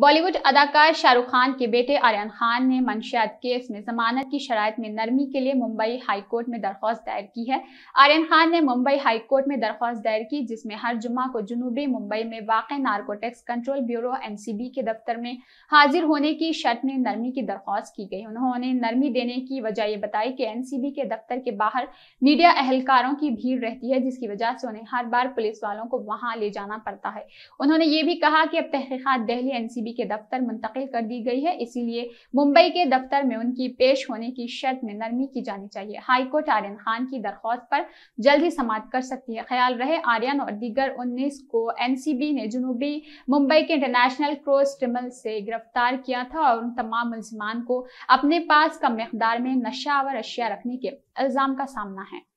बॉलीवुड अदाकार शाहरुख खान के बेटे आर्यन खान ने मंशियात केस में जमानत की शरात में नरमी के लिए मुंबई हाईकोर्ट में दरख्वास्त दायर की है आर्यन खान ने मुंबई हाईकोर्ट में दरख्वास्त दायर की जिसमें हर जुमा को जुनूबी मुंबई में वाक़ नार्कोटेक्स कंट्रोल ब्यूरो एनसीबी के दफ्तर में हाजिर होने की शर्त में नरमी की दरख्वास्त की गई उन्होंने नरमी देने की वजह यह बताई कि बी के दफ्तर के बाहर मीडिया एहलकारों की भीड़ रहती है जिसकी वजह से उन्हें हर बार पुलिस वालों को वहां ले जाना पड़ता है उन्होंने ये भी कहा कि अब तहकीकत दहली एनसीबी एनसीबी के दफ्तर मुंतकिल कर दी गई है इसीलिए मुंबई के दफ्तर में उनकी पेश होने की शर्त में नरमी की जानी चाहिए हाईकोर्ट आर्यन खान की दरख्वास्त पर जल्द ही समाप्त कर सकती है ख्याल रहे आर्यन और दीगर उन्नीस को एनसीबी ने जुनूबी मुंबई के इंटरनेशनल क्रोस ट्रिमल से गिरफ्तार किया था और उन तमाम मुलजमान को अपने पास कम मकदार में नशा और अशिया रखने के इल्ज़ाम का सामना है